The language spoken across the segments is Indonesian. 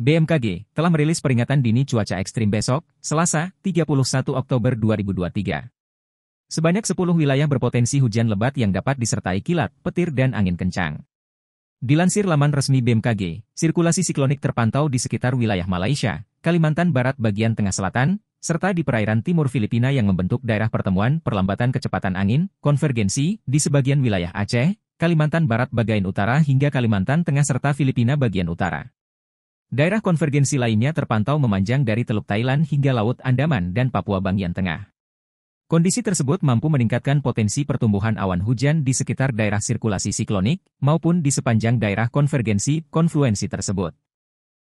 BMKG telah merilis peringatan dini cuaca ekstrim besok, Selasa, 31 Oktober 2023. Sebanyak 10 wilayah berpotensi hujan lebat yang dapat disertai kilat, petir dan angin kencang. Dilansir laman resmi BMKG, sirkulasi siklonik terpantau di sekitar wilayah Malaysia, Kalimantan Barat bagian tengah selatan, serta di perairan timur Filipina yang membentuk daerah pertemuan perlambatan kecepatan angin, konvergensi, di sebagian wilayah Aceh, Kalimantan Barat bagian utara hingga Kalimantan Tengah serta Filipina bagian utara. Daerah konvergensi lainnya terpantau memanjang dari Teluk Thailand hingga Laut Andaman dan Papua bagian tengah. Kondisi tersebut mampu meningkatkan potensi pertumbuhan awan hujan di sekitar daerah sirkulasi siklonik maupun di sepanjang daerah konvergensi konfluensi tersebut.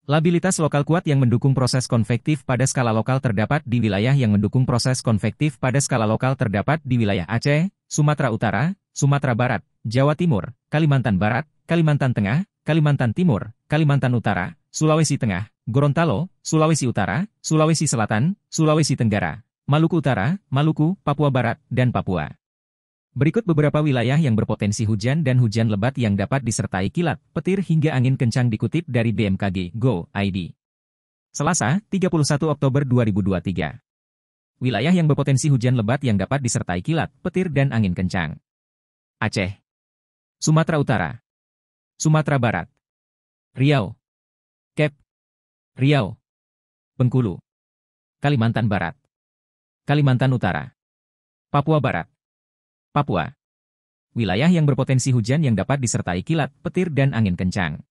Labilitas lokal kuat yang mendukung proses konvektif pada skala lokal terdapat di wilayah yang mendukung proses konvektif pada skala lokal terdapat di wilayah Aceh, Sumatera Utara, Sumatera Barat, Jawa Timur, Kalimantan Barat, Kalimantan Tengah, Kalimantan Timur, Kalimantan Utara, Sulawesi Tengah, Gorontalo, Sulawesi Utara, Sulawesi Selatan, Sulawesi Tenggara, Maluku Utara, Maluku, Papua Barat, dan Papua. Berikut beberapa wilayah yang berpotensi hujan dan hujan lebat yang dapat disertai kilat, petir hingga angin kencang dikutip dari BMKG Go ID. Selasa, 31 Oktober 2023. Wilayah yang berpotensi hujan lebat yang dapat disertai kilat, petir dan angin kencang. Aceh. Sumatera Utara. Sumatera Barat. Riau. Kep, Riau, Bengkulu, Kalimantan Barat, Kalimantan Utara, Papua Barat, Papua. Wilayah yang berpotensi hujan yang dapat disertai kilat, petir dan angin kencang.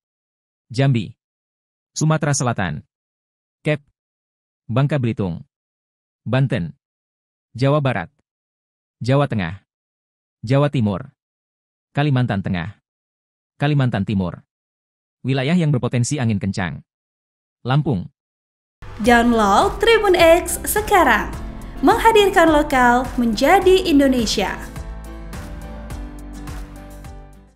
Jambi, Sumatera Selatan, Kep, Bangka Belitung, Banten, Jawa Barat, Jawa Tengah, Jawa Timur, Kalimantan Tengah, Kalimantan Timur wilayah yang berpotensi angin kencang. Lampung. Download Tribun X sekarang. Menghadirkan lokal menjadi Indonesia.